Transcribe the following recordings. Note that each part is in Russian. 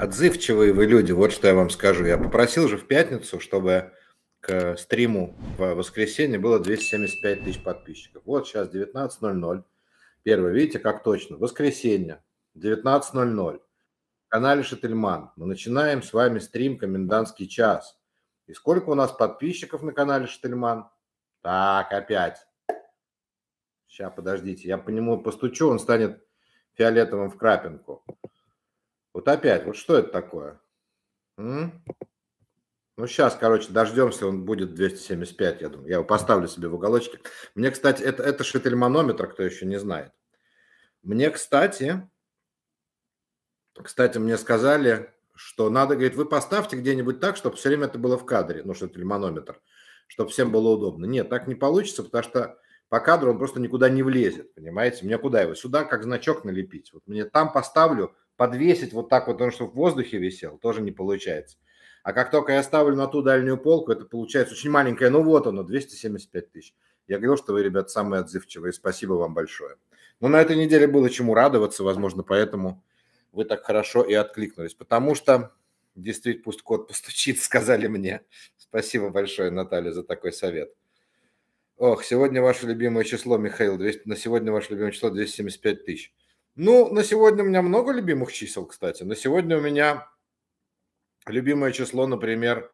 Отзывчивые вы люди, вот что я вам скажу. Я попросил же в пятницу, чтобы к стриму в воскресенье было 275 тысяч подписчиков. Вот сейчас 19.00. Первое, видите, как точно. Воскресенье, 19.00. Канале Шательман. Мы начинаем с вами стрим «Комендантский час». И сколько у нас подписчиков на канале Шательман? Так, опять. Сейчас, подождите, я по нему постучу, он станет фиолетовым в крапинку. Вот опять, вот что это такое? М? Ну, сейчас, короче, дождемся, он будет 275, я думаю. Я его поставлю себе в уголочке. Мне, кстати, это, это шительманометр, кто еще не знает. Мне, кстати, кстати, мне сказали, что надо, говорит, вы поставьте где-нибудь так, чтобы все время это было в кадре, ну, что шительманометр, чтобы всем было удобно. Нет, так не получится, потому что по кадру он просто никуда не влезет, понимаете? Мне куда его? Сюда как значок налепить. Вот мне там поставлю, подвесить вот так вот, он, чтобы в воздухе висел, тоже не получается. А как только я ставлю на ту дальнюю полку, это получается очень маленькое, ну вот оно, 275 тысяч. Я говорил, что вы, ребят, самые отзывчивые, спасибо вам большое. Но на этой неделе было чему радоваться, возможно, поэтому вы так хорошо и откликнулись, потому что действительно пусть кот постучит, сказали мне. Спасибо большое, Наталья, за такой совет. Ох, сегодня ваше любимое число, Михаил, 200, на сегодня ваше любимое число 275 тысяч. Ну, на сегодня у меня много любимых чисел, кстати. На сегодня у меня любимое число, например,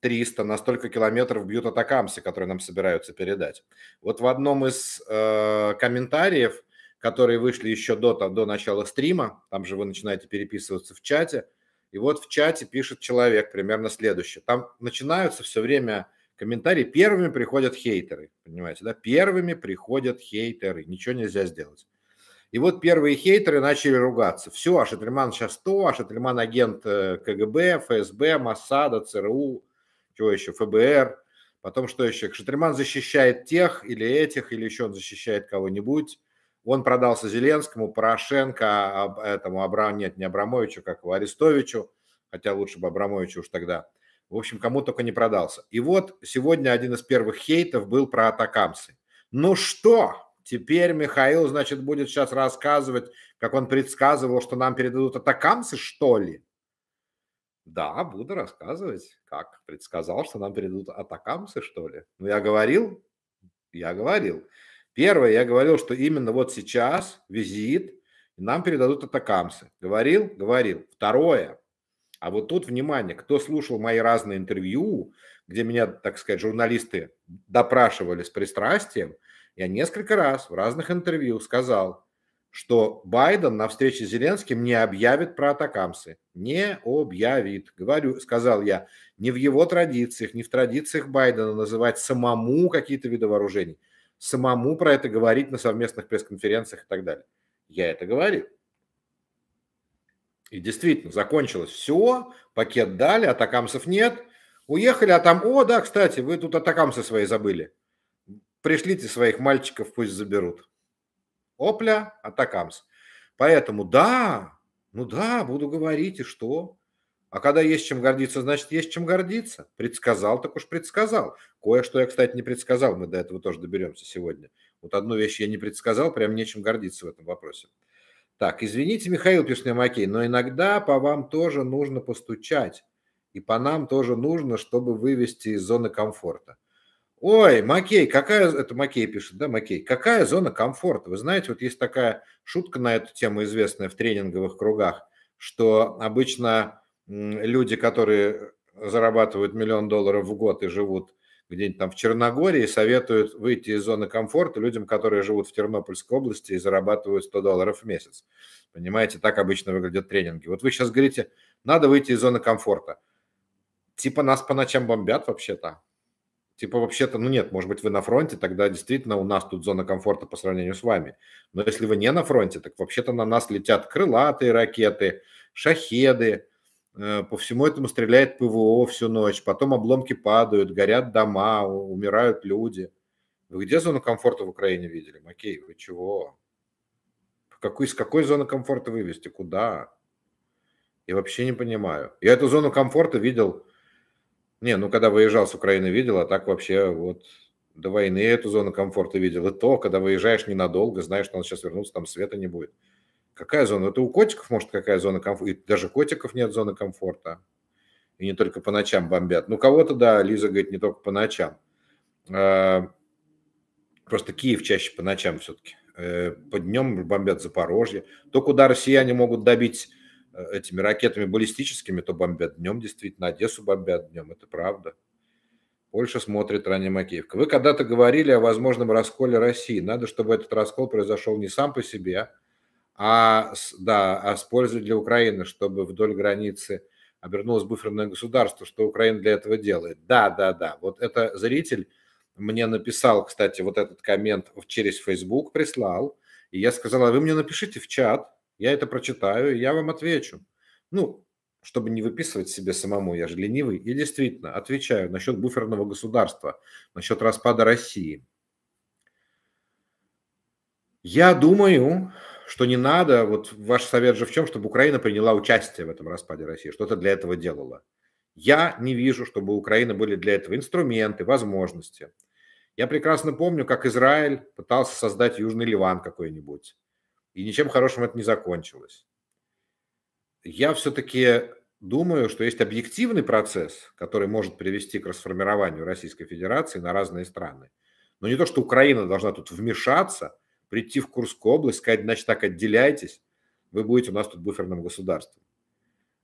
300 на столько километров бьют атакамсы, которые нам собираются передать. Вот в одном из э, комментариев, которые вышли еще до, до начала стрима, там же вы начинаете переписываться в чате, и вот в чате пишет человек примерно следующее. Там начинаются все время комментарии, первыми приходят хейтеры, понимаете, да? Первыми приходят хейтеры, ничего нельзя сделать. И вот первые хейтеры начали ругаться. Все, Ашатриман сейчас то, Ашатриман агент э, КГБ, ФСБ, Моссада, ЦРУ, чего еще, ФБР. Потом что еще? Шатриман защищает тех или этих, или еще он защищает кого-нибудь. Он продался Зеленскому, Порошенко, а, этому Абрам, нет, не Абрамовичу, как его, Арестовичу, хотя лучше бы Абрамовичу уж тогда. В общем, кому только не продался. И вот сегодня один из первых хейтов был про атакамсы. Ну что, Теперь Михаил, значит, будет сейчас рассказывать, как он предсказывал, что нам передадут атакамсы, что ли? Да, буду рассказывать. Как? Предсказал, что нам передадут атакамсы, что ли? Ну, я говорил, я говорил. Первое, я говорил, что именно вот сейчас визит, нам передадут атакамсы. Говорил? Говорил. Второе. А вот тут, внимание, кто слушал мои разные интервью, где меня, так сказать, журналисты допрашивали с пристрастием, я несколько раз в разных интервью сказал, что Байден на встрече с Зеленским не объявит про атакамсы. Не объявит. Говорю, сказал я, не в его традициях, не в традициях Байдена называть самому какие-то виды вооружений, самому про это говорить на совместных пресс-конференциях и так далее. Я это говорил. И действительно, закончилось все, пакет дали, атакамсов нет. Уехали, а там, о, да, кстати, вы тут атакамсы свои забыли. Пришлите своих мальчиков, пусть заберут. Опля, атакамс. Поэтому да, ну да, буду говорить, и что? А когда есть чем гордиться, значит, есть чем гордиться. Предсказал, так уж предсказал. Кое-что я, кстати, не предсказал, мы до этого тоже доберемся сегодня. Вот одну вещь я не предсказал, прям нечем гордиться в этом вопросе. Так, извините, Михаил Пишнемакей, но иногда по вам тоже нужно постучать. И по нам тоже нужно, чтобы вывести из зоны комфорта. Ой, Макей, какая... Это Макей пишет, да, Макей? Какая зона комфорта? Вы знаете, вот есть такая шутка на эту тему, известная в тренинговых кругах, что обычно люди, которые зарабатывают миллион долларов в год и живут где-нибудь там в Черногории, советуют выйти из зоны комфорта людям, которые живут в Тернопольской области и зарабатывают 100 долларов в месяц. Понимаете, так обычно выглядят тренинги. Вот вы сейчас говорите, надо выйти из зоны комфорта. Типа нас по ночам бомбят вообще-то типа вообще-то, ну нет, может быть, вы на фронте, тогда действительно у нас тут зона комфорта по сравнению с вами. Но если вы не на фронте, так вообще-то на нас летят крылатые ракеты, шахеды, э, по всему этому стреляет ПВО всю ночь, потом обломки падают, горят дома, умирают люди. Вы где зону комфорта в Украине видели? Окей, вы чего? Какой, Из какой зоны комфорта вывести? Куда? Я вообще не понимаю. Я эту зону комфорта видел не, ну когда выезжал с Украины, видел, а так вообще вот до войны эту зону комфорта видел. И то, когда выезжаешь ненадолго, знаешь, что он сейчас вернуться, там света не будет. Какая зона? Это у котиков, может, какая зона комфорта? И даже котиков нет зоны комфорта. И не только по ночам бомбят. Ну, кого-то, да, Лиза говорит, не только по ночам. А, просто Киев чаще по ночам все-таки. Э, по днем бомбят Запорожье. Только куда россияне могут добить Э, этими ракетами баллистическими, то бомбят днем, действительно, Одессу бомбят днем, это правда. Польша смотрит ранее Макеевка. Вы когда-то говорили о возможном расколе России. Надо, чтобы этот раскол произошел не сам по себе, а да, а с пользой для Украины, чтобы вдоль границы обернулось буферное государство, что Украина для этого делает. Да, да, да. Вот это зритель мне написал, кстати, вот этот коммент через Facebook прислал, и я сказала, вы мне напишите в чат, я это прочитаю, и я вам отвечу. Ну, чтобы не выписывать себе самому, я же ленивый. И действительно, отвечаю насчет буферного государства, насчет распада России. Я думаю, что не надо, вот ваш совет же в чем, чтобы Украина приняла участие в этом распаде России, что-то для этого делала. Я не вижу, чтобы у Украины были для этого инструменты, возможности. Я прекрасно помню, как Израиль пытался создать Южный Ливан какой-нибудь. И ничем хорошим это не закончилось. Я все-таки думаю, что есть объективный процесс, который может привести к расформированию Российской Федерации на разные страны. Но не то, что Украина должна тут вмешаться, прийти в Курскую область, сказать, значит, так отделяйтесь, вы будете у нас тут буферным государством.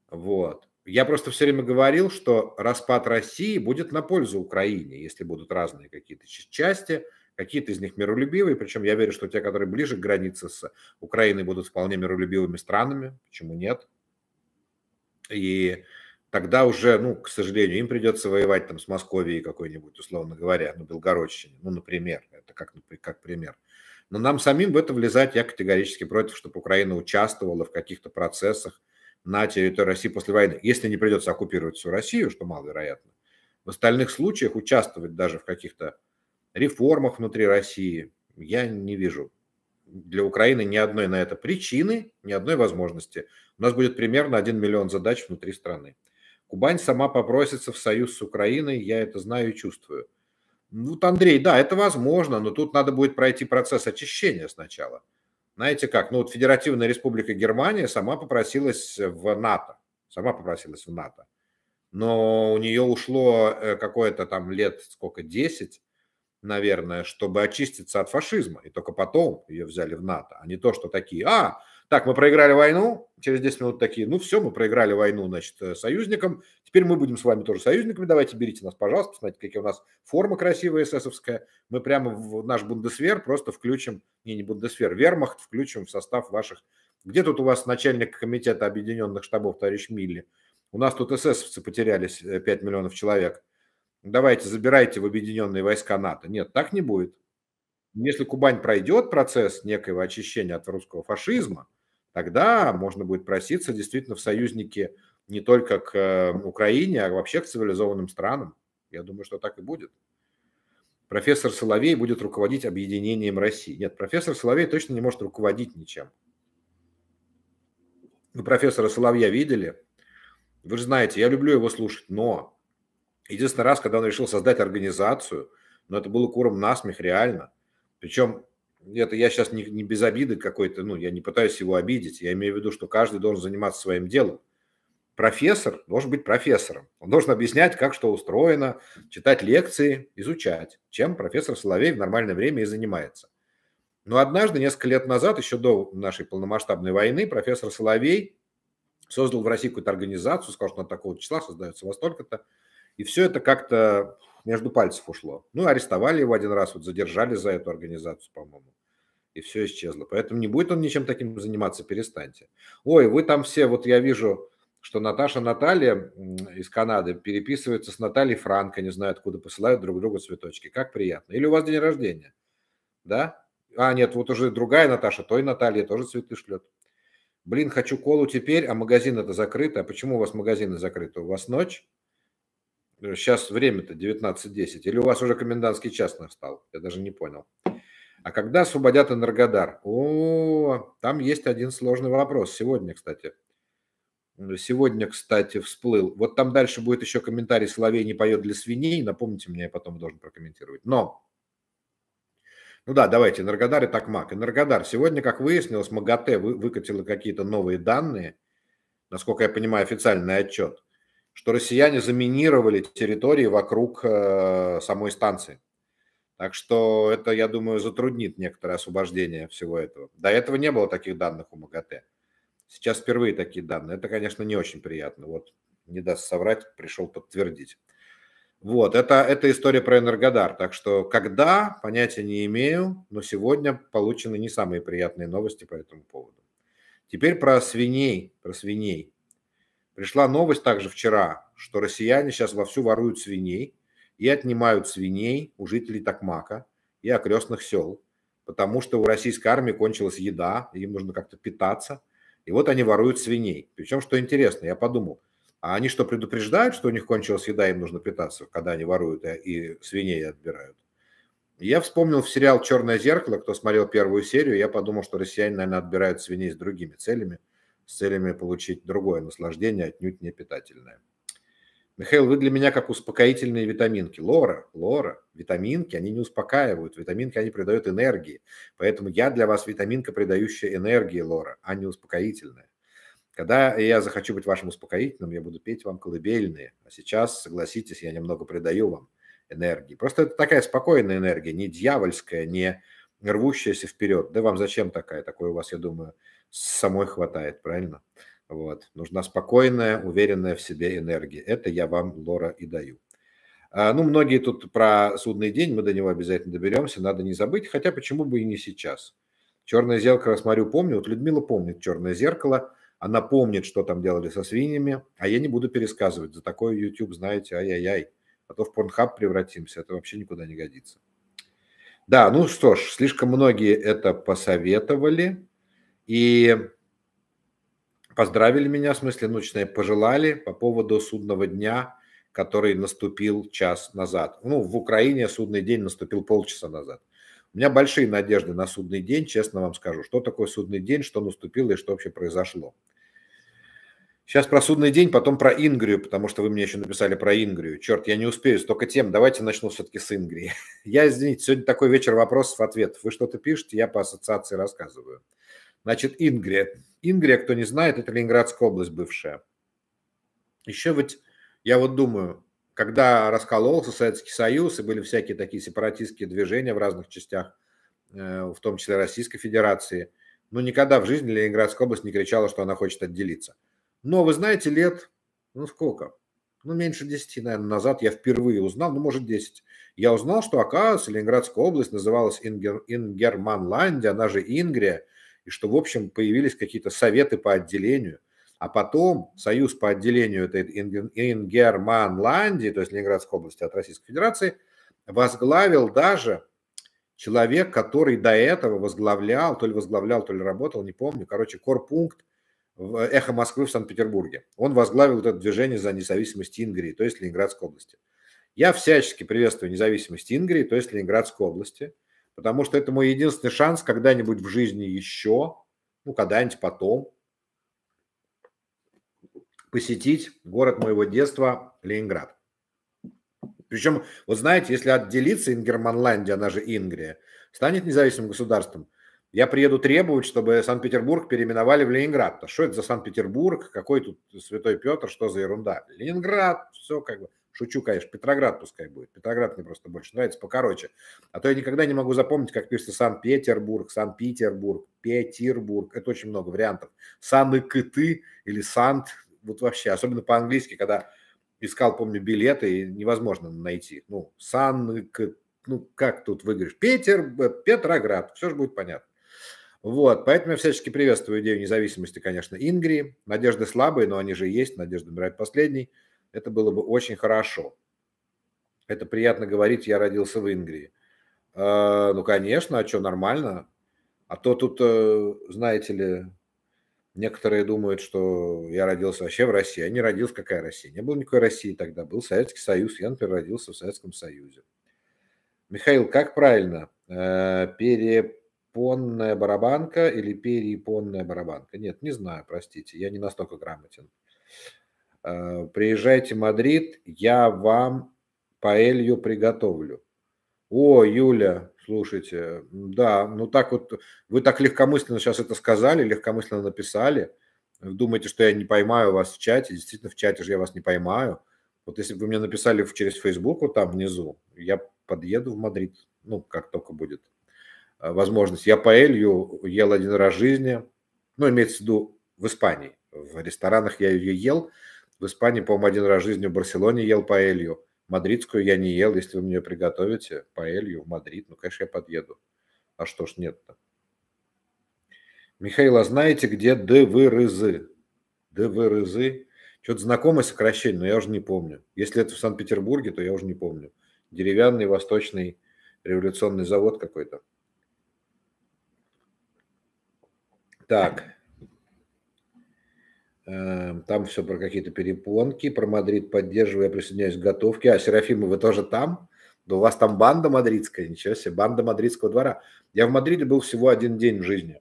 Вот. Я просто все время говорил, что распад России будет на пользу Украине, если будут разные какие-то части, Какие-то из них миролюбивые, причем я верю, что те, которые ближе к границе с Украиной, будут вполне миролюбивыми странами. Почему нет? И тогда уже, ну, к сожалению, им придется воевать там с Московией какой-нибудь, условно говоря, ну, Белгородщине, ну, например, это как, как пример. Но нам самим в это влезать я категорически против, чтобы Украина участвовала в каких-то процессах на территории России после войны, если не придется оккупировать всю Россию, что маловероятно. В остальных случаях участвовать даже в каких-то реформах внутри России я не вижу для Украины ни одной на это причины, ни одной возможности. У нас будет примерно 1 миллион задач внутри страны. Кубань сама попросится в союз с Украиной, я это знаю и чувствую. вот, Андрей, да, это возможно, но тут надо будет пройти процесс очищения сначала. Знаете как, ну вот Федеративная Республика Германия сама попросилась в НАТО, сама попросилась в НАТО, но у нее ушло э, какое-то там лет, сколько, 10 наверное, чтобы очиститься от фашизма. И только потом ее взяли в НАТО, а не то, что такие, а, так, мы проиграли войну, через 10 минут такие, ну все, мы проиграли войну, значит, э, союзникам, теперь мы будем с вами тоже союзниками, давайте берите нас, пожалуйста, Знаете, какие у нас форма красивая эсэсовская, мы прямо в наш бундесвер просто включим, не, не бундесвер, вермахт включим в состав ваших, где тут у вас начальник комитета объединенных штабов, товарищ Милли? У нас тут эсэсовцы потерялись 5 э, миллионов человек давайте забирайте в объединенные войска НАТО. Нет, так не будет. Если Кубань пройдет процесс некоего очищения от русского фашизма, тогда можно будет проситься действительно в союзники не только к эм, Украине, а вообще к цивилизованным странам. Я думаю, что так и будет. Профессор Соловей будет руководить объединением России. Нет, профессор Соловей точно не может руководить ничем. Вы профессора Соловья видели? Вы же знаете, я люблю его слушать, но Единственный раз, когда он решил создать организацию, но это было куром насмех, реально. Причем это я сейчас не, не без обиды какой-то, ну, я не пытаюсь его обидеть. Я имею в виду, что каждый должен заниматься своим делом. Профессор должен быть профессором. Он должен объяснять, как что устроено, читать лекции, изучать, чем профессор Соловей в нормальное время и занимается. Но однажды, несколько лет назад, еще до нашей полномасштабной войны, профессор Соловей создал в России какую-то организацию, сказал, что на такого числа создается во столько-то. И все это как-то между пальцев ушло. Ну, арестовали его один раз, вот задержали за эту организацию, по-моему. И все исчезло. Поэтому не будет он ничем таким заниматься, перестаньте. Ой, вы там все, вот я вижу, что Наташа Наталья из Канады переписывается с Натальей Франко, не знаю откуда, посылают друг другу цветочки. Как приятно. Или у вас день рождения, да? А, нет, вот уже другая Наташа, той Наталья тоже цветы шлет. Блин, хочу колу теперь, а магазин это закрыт. А почему у вас магазины закрыты? У вас ночь? сейчас э, время-то 19.10, или у вас уже комендантский час настал, я даже не понял. А когда освободят Энергодар? О, там есть один сложный вопрос. Сегодня, кстати. Сегодня, кстати, всплыл. Вот там дальше будет еще комментарий «Соловей не поет для свиней». Напомните мне, я потом должен прокомментировать. Но, ну да, давайте, Энергодар и Такмак. Энергодар. Сегодня, как выяснилось, МАГАТЭ выкатило какие-то новые данные. Насколько я понимаю, официальный отчет – что россияне заминировали территории вокруг э, самой станции. Так что это, я думаю, затруднит некоторое освобождение всего этого. До этого не было таких данных у МАГАТЭ. Сейчас впервые такие данные. Это, конечно, не очень приятно. Вот, не даст соврать, пришел подтвердить. Вот, это, это история про Энергодар. Так что когда, понятия не имею, но сегодня получены не самые приятные новости по этому поводу. Теперь про свиней, про свиней. Пришла новость также вчера, что россияне сейчас вовсю воруют свиней и отнимают свиней у жителей Токмака и окрестных сел, потому что у российской армии кончилась еда, им нужно как-то питаться, и вот они воруют свиней. Причем, что интересно, я подумал, а они что, предупреждают, что у них кончилась еда, им нужно питаться, когда они воруют и, э, и свиней отбирают? Я вспомнил в сериал «Черное зеркало», кто смотрел первую серию, я подумал, что россияне, наверное, отбирают свиней с другими целями – с целями получить другое наслаждение, отнюдь не питательное. Михаил, вы для меня как успокоительные витаминки. Лора, Лора, витаминки, они не успокаивают, витаминки, они придают энергии. Поэтому я для вас витаминка, придающая энергии, Лора, а не успокоительная. Когда я захочу быть вашим успокоительным, я буду петь вам колыбельные. А сейчас, согласитесь, я немного придаю вам энергии. Просто это такая спокойная энергия, не дьявольская, не рвущаяся вперед. Да вам зачем такая? Такое у вас, я думаю, самой хватает, правильно? Вот. Нужна спокойная, уверенная в себе энергия. Это я вам, Лора, и даю. А, ну, многие тут про судный день, мы до него обязательно доберемся, надо не забыть, хотя почему бы и не сейчас. «Черное зеркало» смотрю, помню, вот Людмила помнит «Черное зеркало», она помнит, что там делали со свиньями, а я не буду пересказывать, за такое YouTube, знаете, ай-яй-яй, а то в порнхаб превратимся, это вообще никуда не годится. Да, ну что ж, слишком многие это посоветовали, и поздравили меня, в смысле, научные пожелали по поводу судного дня, который наступил час назад. Ну, в Украине судный день наступил полчаса назад. У меня большие надежды на судный день, честно вам скажу. Что такое судный день, что наступило и что вообще произошло. Сейчас про судный день, потом про Ингрию, потому что вы мне еще написали про Ингрию. Черт, я не успею столько тем. Давайте начну все-таки с Ингрии. Я, извините, сегодня такой вечер вопросов-ответов. Вы что-то пишете, я по ассоциации рассказываю. Значит, Ингрия. Ингрия, кто не знает, это Ленинградская область бывшая. Еще ведь, я вот думаю, когда раскололся Советский Союз и были всякие такие сепаратистские движения в разных частях, э, в том числе Российской Федерации, ну, никогда в жизни Ленинградская область не кричала, что она хочет отделиться. Но, вы знаете, лет, ну, сколько? Ну, меньше 10, наверное, назад я впервые узнал, ну, может, 10. Я узнал, что, оказывается, Ленинградская область называлась Ингер, Ингерманландия, она же Ингрия, и что, в общем, появились какие-то советы по отделению. А потом союз по отделению этой Ингерманландии, то есть Ленинградской области от Российской Федерации, возглавил даже человек, который до этого возглавлял, то ли возглавлял, то ли работал, не помню, короче, корпункт «Эхо Москвы» в Санкт-Петербурге. Он возглавил вот это движение за независимость Ингрии, то есть Ленинградской области. Я всячески приветствую независимость Ингрии, то есть Ленинградской области – Потому что это мой единственный шанс когда-нибудь в жизни еще, ну, когда-нибудь потом, посетить город моего детства Ленинград. Причем, вот знаете, если отделиться Ингерманландия, она же Ингрия, станет независимым государством, я приеду требовать, чтобы Санкт-Петербург переименовали в Ленинград. А что это за Санкт-Петербург? Какой тут Святой Петр? Что за ерунда? Ленинград, все как бы. Шучу, конечно, Петроград пускай будет. Петроград мне просто больше нравится, покороче. А то я никогда не могу запомнить, как пишется Санкт-Петербург, Санкт-Петербург, Петербург. Это очень много вариантов. Сан-Кыты или Сант, вот вообще, особенно по-английски, когда искал, помню, билеты, и невозможно найти. Ну, сан ну, как тут выиграешь? Петер, э, Петроград, все же будет понятно. Вот, поэтому я всячески приветствую идею независимости, конечно, Ингрии. Надежды слабые, но они же есть, надежда умирает последний. Это было бы очень хорошо. Это приятно говорить, я родился в Ингрии. Э, ну, конечно, а что, нормально? А то тут, э, знаете ли, некоторые думают, что я родился вообще в России. Я а не родился, какая Россия? Не было никакой России тогда, был Советский Союз. Я, например, родился в Советском Союзе. Михаил, как правильно? Э, перепонная барабанка или перепонная барабанка? Нет, не знаю, простите, я не настолько грамотен. Э, Э, приезжайте в Мадрид, я вам паэлью приготовлю. О, Юля, слушайте, да, ну так вот, вы так легкомысленно сейчас это сказали, легкомысленно написали, думаете, что я не поймаю вас в чате, действительно, в чате же я вас не поймаю. Вот если бы вы мне написали через Facebook вот там внизу, я подъеду в Мадрид, ну, как только будет э, возможность. Я паэлью ел один раз в жизни, ну, имеется в виду в Испании, в ресторанах я ее ел, в Испании, по-моему, один раз в жизни в Барселоне ел паэлью. Мадридскую я не ел. Если вы мне приготовите паэлью в Мадрид, ну, конечно, я подъеду. А что ж нет-то? Михаил, а знаете, где ДВРЗЫ? ДВРЗЫ? Что-то знакомое сокращение, но я уже не помню. Если это в Санкт-Петербурге, то я уже не помню. Деревянный восточный революционный завод какой-то. Так, Эм, там все про какие-то перепонки, про Мадрид поддерживаю, я присоединяюсь к готовке. А, Серафима, вы тоже там? Да у вас там банда мадридская, ничего себе, банда мадридского двора. Я в Мадриде был всего один день в жизни.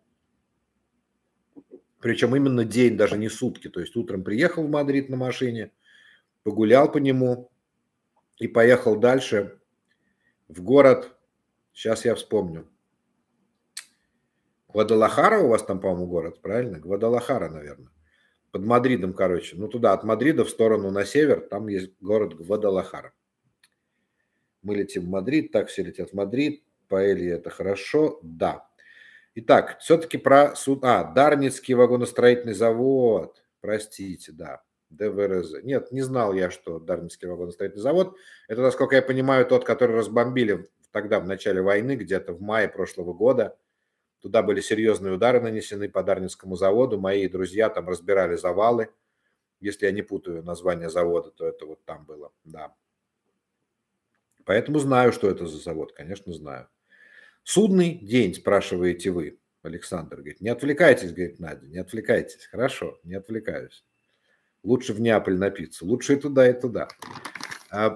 Причем именно день, даже не сутки. То есть утром приехал в Мадрид на машине, погулял по нему и поехал дальше в город. Сейчас я вспомню. Гвадалахара у вас там, по-моему, город, правильно? Гвадалахара, наверное под Мадридом, короче, ну туда, от Мадрида в сторону на север, там есть город Гвадалахара. Мы летим в Мадрид, так все летят в Мадрид, паэлья это хорошо, да. Итак, все-таки про суд... А, Дарницкий вагоностроительный завод, простите, да, ДВРЗ. Нет, не знал я, что Дарницкий вагоностроительный завод. Это, насколько я понимаю, тот, который разбомбили тогда, в начале войны, где-то в мае прошлого года – Туда были серьезные удары нанесены по Дарницкому заводу. Мои друзья там разбирали завалы. Если я не путаю название завода, то это вот там было, да. Поэтому знаю, что это за завод, конечно, знаю. Судный день, спрашиваете вы, Александр. Говорит, не отвлекайтесь, говорит Надя, не отвлекайтесь. Хорошо, не отвлекаюсь. Лучше в Неаполь на пиццу. Лучше и туда, и туда. А,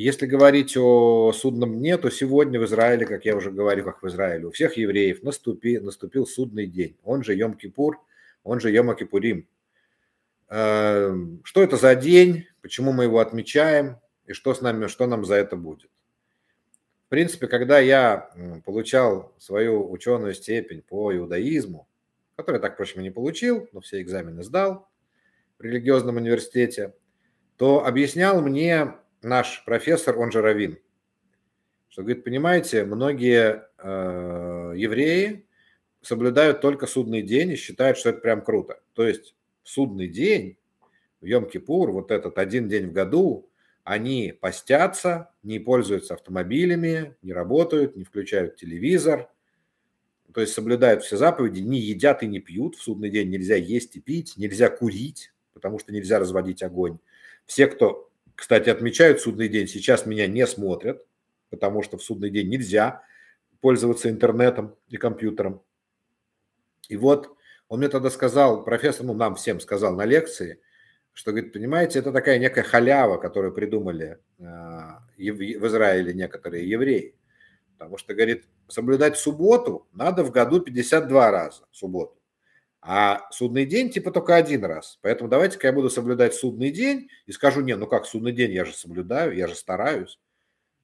если говорить о судном дне, то сегодня в Израиле, как я уже говорю, как в Израиле, у всех евреев наступи, наступил судный день. Он же Йом-Кипур, он же Йома-Кипурим. Эм, что это за день, почему мы его отмечаем и что, с нами, что нам за это будет? В принципе, когда я получал свою ученую степень по иудаизму, которую я так, впрочем, и не получил, но все экзамены сдал в религиозном университете, то объяснял мне наш профессор, он же Равин, что говорит, понимаете, многие э, евреи соблюдают только судный день и считают, что это прям круто. То есть судный день, в Йом-Кипур, вот этот один день в году, они постятся, не пользуются автомобилями, не работают, не включают телевизор, то есть соблюдают все заповеди, не едят и не пьют. В судный день нельзя есть и пить, нельзя курить, потому что нельзя разводить огонь. Все, кто кстати, отмечают судный день. Сейчас меня не смотрят, потому что в судный день нельзя пользоваться интернетом и компьютером. И вот он мне тогда сказал, профессор, ну, нам всем сказал на лекции, что, говорит, понимаете, это такая некая халява, которую придумали э, в Израиле некоторые евреи. Потому что, говорит, соблюдать субботу надо в году 52 раза, субботу. А судный день типа только один раз. Поэтому давайте-ка я буду соблюдать судный день и скажу, не, ну как судный день, я же соблюдаю, я же стараюсь.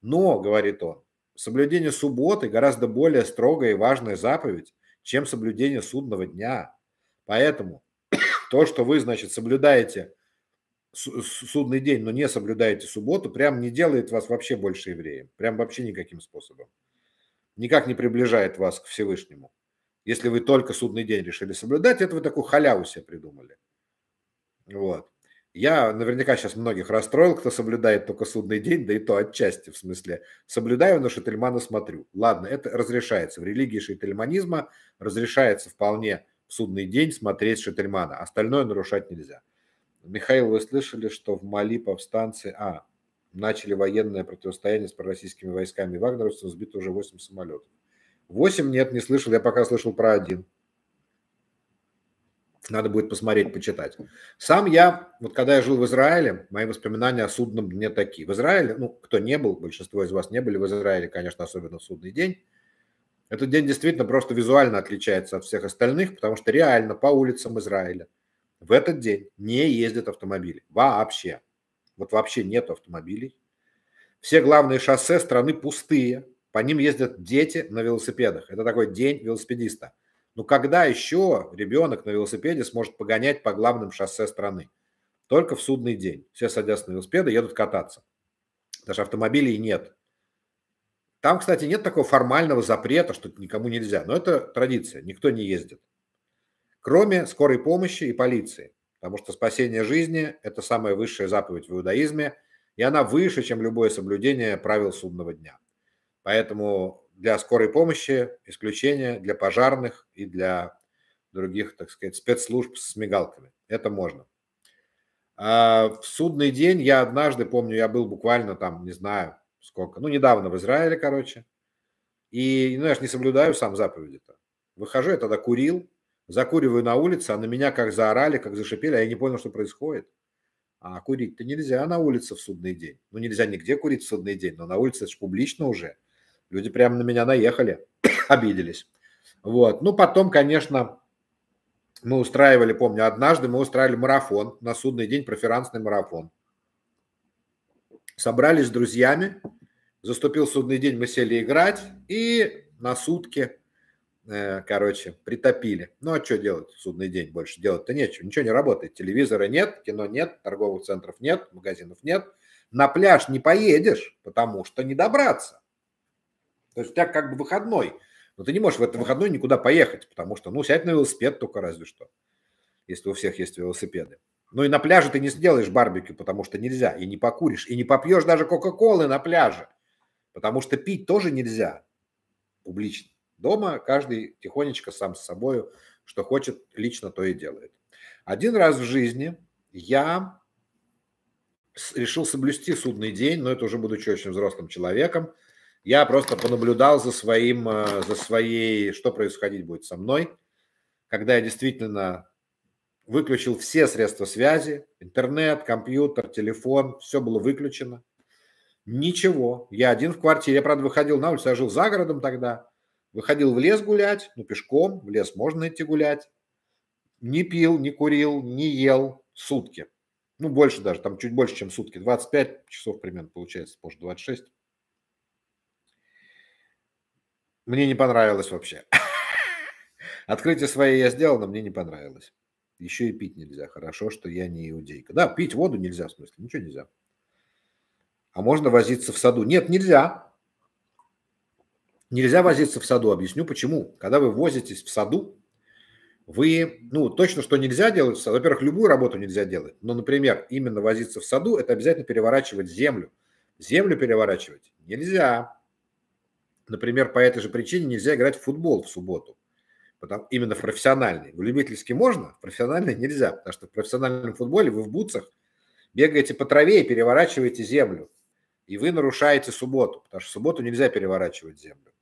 Но, говорит он, соблюдение субботы гораздо более строгая и важная заповедь, чем соблюдение судного дня. Поэтому то, что вы, значит, соблюдаете судный день, но не соблюдаете субботу, прям не делает вас вообще больше евреем. Прям вообще никаким способом. Никак не приближает вас к Всевышнему. Если вы только судный день решили соблюдать, это вы такую халяву себе придумали. Вот. Я наверняка сейчас многих расстроил, кто соблюдает только судный день, да и то отчасти, в смысле, соблюдаю, но шительмана смотрю. Ладно, это разрешается. В религии шительманизма разрешается вполне в судный день смотреть шительмана. Остальное нарушать нельзя. Михаил, вы слышали, что в Мали повстанцы... А, начали военное противостояние с пророссийскими войсками. Вагнеровцам сбито уже 8 самолетов. 8 нет, не слышал. Я пока слышал про один. Надо будет посмотреть, почитать. Сам я, вот когда я жил в Израиле, мои воспоминания о судном дне такие. В Израиле, ну, кто не был, большинство из вас не были в Израиле, конечно, особенно в судный день. Этот день действительно просто визуально отличается от всех остальных, потому что реально по улицам Израиля в этот день не ездят автомобили. Вообще. Вот вообще нет автомобилей. Все главные шоссе страны пустые. По ним ездят дети на велосипедах. Это такой день велосипедиста. Но ну, когда еще ребенок на велосипеде сможет погонять по главным шоссе страны? Только в судный день. Все садятся на велосипеды, едут кататься. Даже автомобилей нет. Там, кстати, нет такого формального запрета, что никому нельзя. Но это традиция, никто не ездит. Кроме скорой помощи и полиции. Потому что спасение жизни – это самая высшая заповедь в иудаизме, и она выше, чем любое соблюдение правил судного дня. Поэтому для скорой помощи исключение для пожарных и для других, так сказать, спецслужб с мигалками. Это можно. А в судный день я однажды, помню, я был буквально там, не знаю сколько, ну, недавно в Израиле, короче. И, ну, я же не соблюдаю сам заповеди-то. Выхожу, я тогда курил, закуриваю на улице, а на меня как заорали, как зашипели, а я не понял, что происходит. А курить-то нельзя на улице в судный день. Ну, нельзя нигде курить в судный день, но на улице это же публично уже. Люди прямо на меня наехали, обиделись. Вот. Ну, потом, конечно, мы устраивали, помню, однажды мы устраивали марафон, на судный день проферансный марафон. Собрались с друзьями, заступил судный день, мы сели играть, и на сутки, э, короче, притопили. Ну, а что делать в судный день больше? Делать-то нечего, ничего не работает. Телевизора нет, кино нет, торговых центров нет, магазинов нет. На пляж не поедешь, потому что не добраться. То есть у тебя как бы выходной, но ты не можешь в этот выходной никуда поехать, потому что, ну, сядь на велосипед только разве что, если у всех есть велосипеды. Ну и на пляже ты не сделаешь барбекю, потому что нельзя, и не покуришь, и не попьешь даже Кока-Колы на пляже, потому что пить тоже нельзя публично. Дома каждый тихонечко сам с собой, что хочет, лично то и делает. Один раз в жизни я решил соблюсти судный день, но это уже будучи очень взрослым человеком, я просто понаблюдал за своим, э, за своей, что происходить будет со мной, когда я действительно выключил все средства связи, интернет, компьютер, телефон, все было выключено. Ничего, я один в квартире, я, правда, выходил на улицу, я жил за городом тогда, выходил в лес гулять, ну, пешком, в лес можно идти гулять, не пил, не курил, не ел сутки. Ну, больше даже, там чуть больше, чем сутки, 25 часов примерно получается, может, 26. Мне не понравилось вообще. Открытие своей я сделал, но мне не понравилось. Еще и пить нельзя. Хорошо, что я не иудейка. Да, пить воду нельзя, в смысле, ничего нельзя. А можно возиться в саду? Нет, нельзя. Нельзя возиться в саду. Объясню почему. Когда вы возитесь в саду, вы, ну, точно, что нельзя делать Во-первых, любую работу нельзя делать. Но, например, именно возиться в саду – это обязательно переворачивать землю. Землю переворачивать нельзя. Например, по этой же причине нельзя играть в футбол в субботу. Потому, именно в профессиональный. В любительский можно, в профессиональный нельзя. Потому что в профессиональном футболе вы в бутсах бегаете по траве и переворачиваете землю. И вы нарушаете субботу, потому что в субботу нельзя переворачивать землю.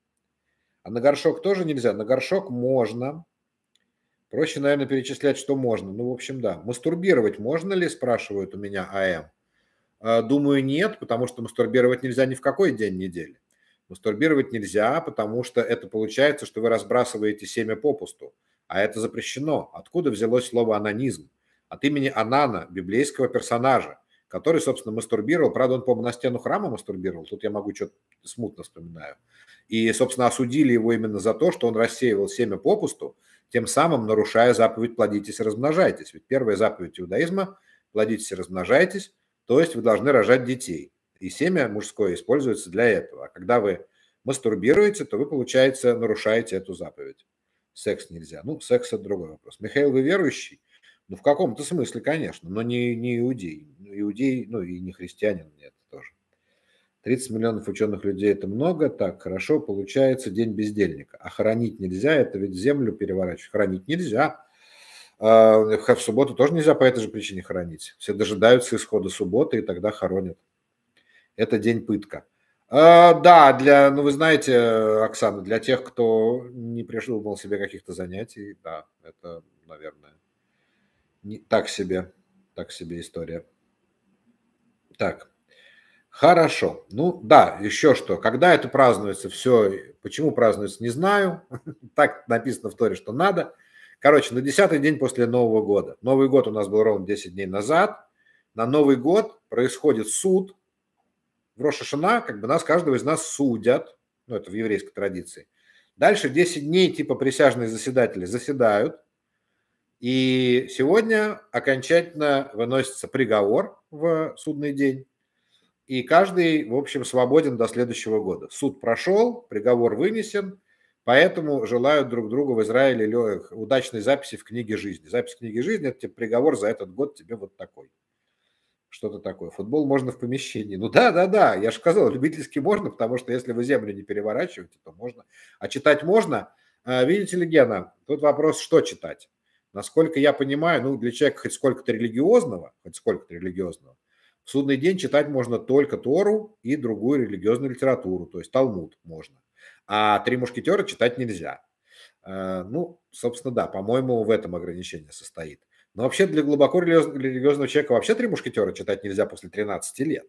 А на горшок тоже нельзя. На горшок можно. Проще, наверное, перечислять, что можно. Ну, в общем, да. Мастурбировать можно ли, спрашивают у меня АМ. А, думаю, нет, потому что мастурбировать нельзя ни в какой день недели. Мастурбировать нельзя, потому что это получается, что вы разбрасываете семя попусту, а это запрещено. Откуда взялось слово «анонизм»? От имени Анана, библейского персонажа, который, собственно, мастурбировал. Правда, он, по-моему, на стену храма мастурбировал, тут я могу что-то смутно вспоминаю. И, собственно, осудили его именно за то, что он рассеивал семя попусту, тем самым нарушая заповедь «плодитесь и размножайтесь». Ведь первая заповедь иудаизма – «плодитесь и размножайтесь», то есть вы должны рожать детей и семя мужское используется для этого. А когда вы мастурбируете, то вы, получается, нарушаете эту заповедь. Секс нельзя. Ну, секс – это другой вопрос. Михаил, вы верующий? Ну, в каком-то смысле, конечно, но не, не иудей. Ну, иудей, ну, и не христианин, нет, тоже. 30 миллионов ученых людей – это много. Так, хорошо, получается день бездельника. А хоронить нельзя, это ведь землю переворачивать. Хоронить нельзя. А, э, в субботу тоже нельзя по этой же причине хоронить. Все дожидаются исхода субботы и тогда хоронят это день пытка. А, да, для, ну вы знаете, Оксана, для тех, кто не придумал себе каких-то занятий, да, это, наверное, не, так себе, так себе история. Так, хорошо. Ну да, еще что. Когда это празднуется, все, почему празднуется, не знаю. так написано в Торе, что надо. Короче, на десятый день после Нового года. Новый год у нас был ровно 10 дней назад. На Новый год происходит суд в Рошашана, как бы нас, каждого из нас судят, ну, это в еврейской традиции. Дальше 10 дней типа присяжные заседатели заседают, и сегодня окончательно выносится приговор в судный день, и каждый, в общем, свободен до следующего года. Суд прошел, приговор вынесен, поэтому желают друг другу в Израиле удачной записи в книге жизни. Запись книги жизни – это типа, приговор за этот год тебе вот такой что-то такое. Футбол можно в помещении. Ну да, да, да, я же сказал, любительский можно, потому что если вы землю не переворачиваете, то можно. А читать можно? А, видите ли, Гена, тут вопрос, что читать. Насколько я понимаю, ну, для человека хоть сколько-то религиозного, хоть сколько-то религиозного, в судный день читать можно только Тору и другую религиозную литературу, то есть Талмуд можно. А «Три мушкетера» читать нельзя. А, ну, собственно, да, по-моему, в этом ограничение состоит. Но вообще для глубоко религиозного человека вообще «Три мушкетера» читать нельзя после 13 лет.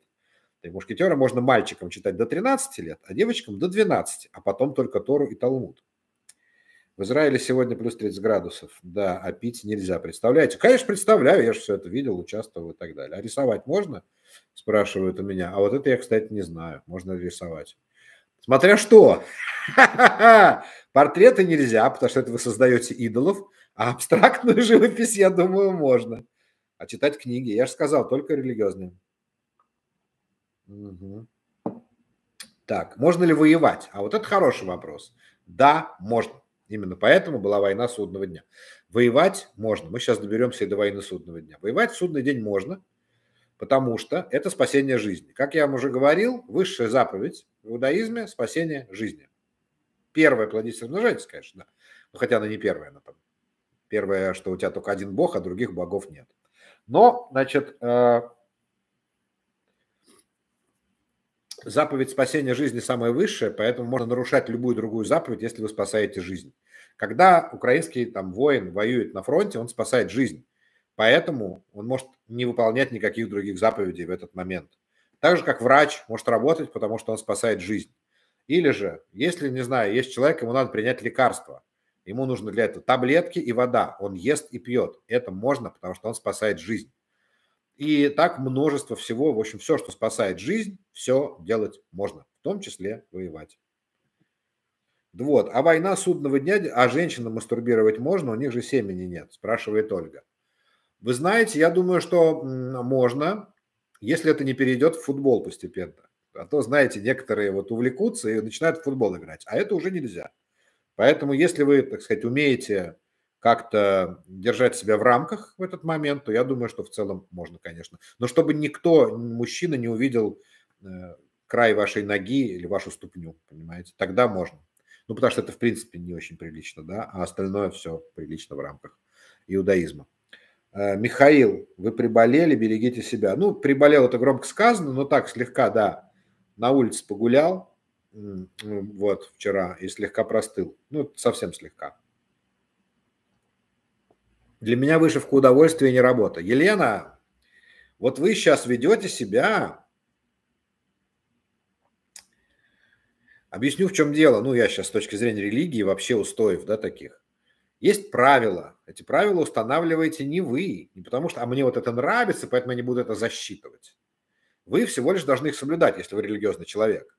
«Три мушкетера» можно мальчикам читать до 13 лет, а девочкам до 12, а потом только Тору и Талмуд. В Израиле сегодня плюс 30 градусов. Да, а пить нельзя, представляете? Конечно, представляю, я же все это видел, участвовал и так далее. А рисовать можно? Спрашивают у меня. А вот это я, кстати, не знаю. Можно рисовать. Смотря что. Портреты нельзя, потому что это вы создаете идолов, а абстрактную живопись, я думаю, можно. А читать книги, я же сказал, только религиозные. Угу. Так, можно ли воевать? А вот это хороший вопрос. Да, можно. Именно поэтому была война судного дня. Воевать можно. Мы сейчас доберемся и до войны судного дня. Воевать в судный день можно, потому что это спасение жизни. Как я вам уже говорил, высшая заповедь в иудаизме – спасение жизни. Первое плодительство умножается, конечно, да. Но ну, хотя она не первая, она там Первое, что у тебя только один бог, а других богов нет. Но, значит, э, заповедь спасения жизни самая высшая, поэтому можно нарушать любую другую заповедь, если вы спасаете жизнь. Когда украинский там воин воюет на фронте, он спасает жизнь. Поэтому он может не выполнять никаких других заповедей в этот момент. Так же, как врач может работать, потому что он спасает жизнь. Или же, если, не знаю, есть человек, ему надо принять лекарство – Ему нужно для этого таблетки и вода. Он ест и пьет. Это можно, потому что он спасает жизнь. И так множество всего. В общем, все, что спасает жизнь, все делать можно. В том числе воевать. Вот. А война судного дня, а женщинам мастурбировать можно, у них же семени нет, спрашивает Ольга. Вы знаете, я думаю, что можно, если это не перейдет в футбол постепенно. А то, знаете, некоторые вот увлекутся и начинают в футбол играть. А это уже нельзя. Поэтому, если вы, так сказать, умеете как-то держать себя в рамках в этот момент, то я думаю, что в целом можно, конечно. Но чтобы никто, мужчина не увидел э, край вашей ноги или вашу ступню, понимаете, тогда можно. Ну, потому что это, в принципе, не очень прилично, да, а остальное все прилично в рамках иудаизма. Э, Михаил, вы приболели, берегите себя. Ну, приболел, это громко сказано, но так слегка, да, на улице погулял, ну, вот вчера и слегка простыл. Ну, совсем слегка. Для меня вышивка удовольствие не работа. Елена, вот вы сейчас ведете себя... Объясню, в чем дело. Ну, я сейчас с точки зрения религии вообще устоев, да, таких. Есть правила. Эти правила устанавливаете не вы. Не потому что, а мне вот это нравится, поэтому я не буду это засчитывать. Вы всего лишь должны их соблюдать, если вы религиозный человек.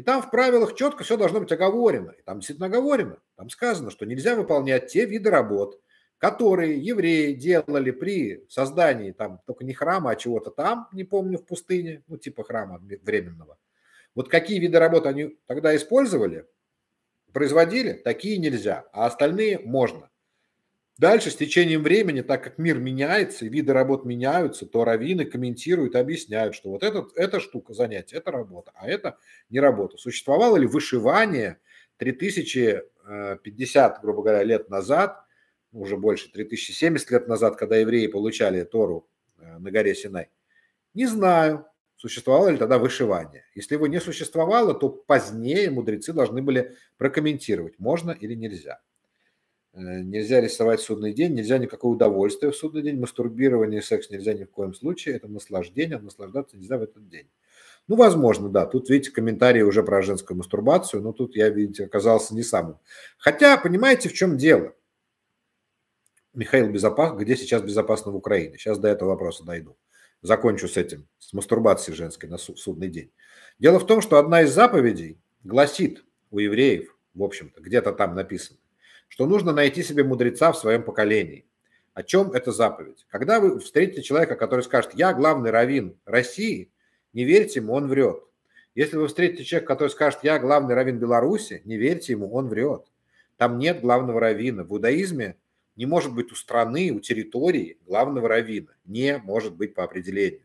И там в правилах четко все должно быть оговорено. И там действительно оговорено. Там сказано, что нельзя выполнять те виды работ, которые евреи делали при создании там только не храма, а чего-то там, не помню, в пустыне, ну типа храма временного. Вот какие виды работ они тогда использовали, производили, такие нельзя, а остальные можно. Дальше с течением времени, так как мир меняется и виды работ меняются, то раввины комментируют, объясняют, что вот этот, эта штука занятие, это работа, а это не работа. Существовало ли вышивание 3050, э, грубо говоря, лет назад, ну, уже больше, 3070 лет назад, когда евреи получали Тору э, на горе Синай? Не знаю, существовало ли тогда вышивание. Если его не существовало, то позднее мудрецы должны были прокомментировать, можно или нельзя. Э, нельзя рисовать судный день, нельзя никакого удовольствия в судный день, мастурбирование, секс нельзя ни в коем случае, это наслаждение, наслаждаться нельзя в этот день. Ну, возможно, да. Тут, видите, комментарии уже про женскую мастурбацию, но тут я, видите, оказался не самым. Хотя, понимаете, в чем дело? Михаил Безопас, где сейчас безопасно в Украине? Сейчас до этого вопроса дойду. Закончу с этим, с мастурбацией женской на судный день. Дело в том, что одна из заповедей гласит у евреев, в общем-то, где-то там написано, что нужно найти себе мудреца в своем поколении. О чем эта заповедь? Когда вы встретите человека, который скажет, я главный раввин России, не верьте ему, он врет. Если вы встретите человека, который скажет, я главный раввин Беларуси, не верьте ему, он врет. Там нет главного раввина. В иудаизме не может быть у страны, у территории главного раввина. Не может быть по определению.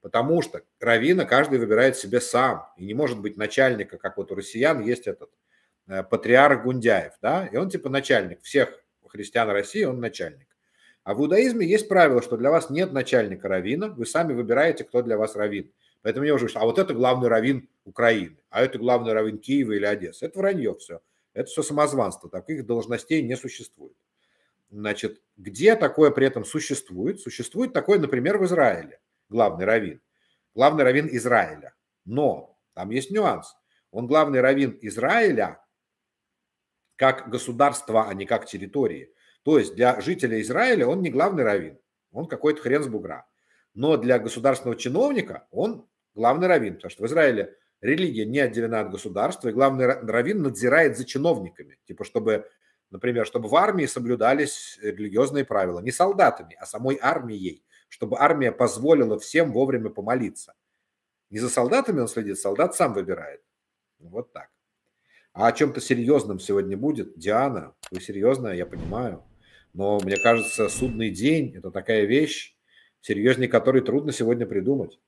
Потому что равина каждый выбирает себе сам. И не может быть начальника, как вот у россиян есть этот Э, патриарх Гундяев, да, и он типа начальник всех христиан России, он начальник. А в иудаизме есть правило, что для вас нет начальника равина, вы сами выбираете, кто для вас равин. Поэтому я уже говорю, а вот это главный равин Украины, а это главный равин Киева или Одессы. Это вранье все. Это все самозванство. Таких должностей не существует. Значит, где такое при этом существует? Существует такое, например, в Израиле. Главный равин. Главный равин Израиля. Но там есть нюанс. Он главный равин Израиля, как государства, а не как территории. То есть для жителя Израиля он не главный раввин, он какой-то хрен с бугра. Но для государственного чиновника он главный раввин, потому что в Израиле религия не отделена от государства, и главный раввин надзирает за чиновниками, типа чтобы, например, чтобы в армии соблюдались религиозные правила, не солдатами, а самой армией, чтобы армия позволила всем вовремя помолиться. Не за солдатами он следит, солдат сам выбирает. Вот так. А о чем-то серьезном сегодня будет. Диана, вы серьезная, я понимаю. Но мне кажется, судный день – это такая вещь, серьезнее которой трудно сегодня придумать.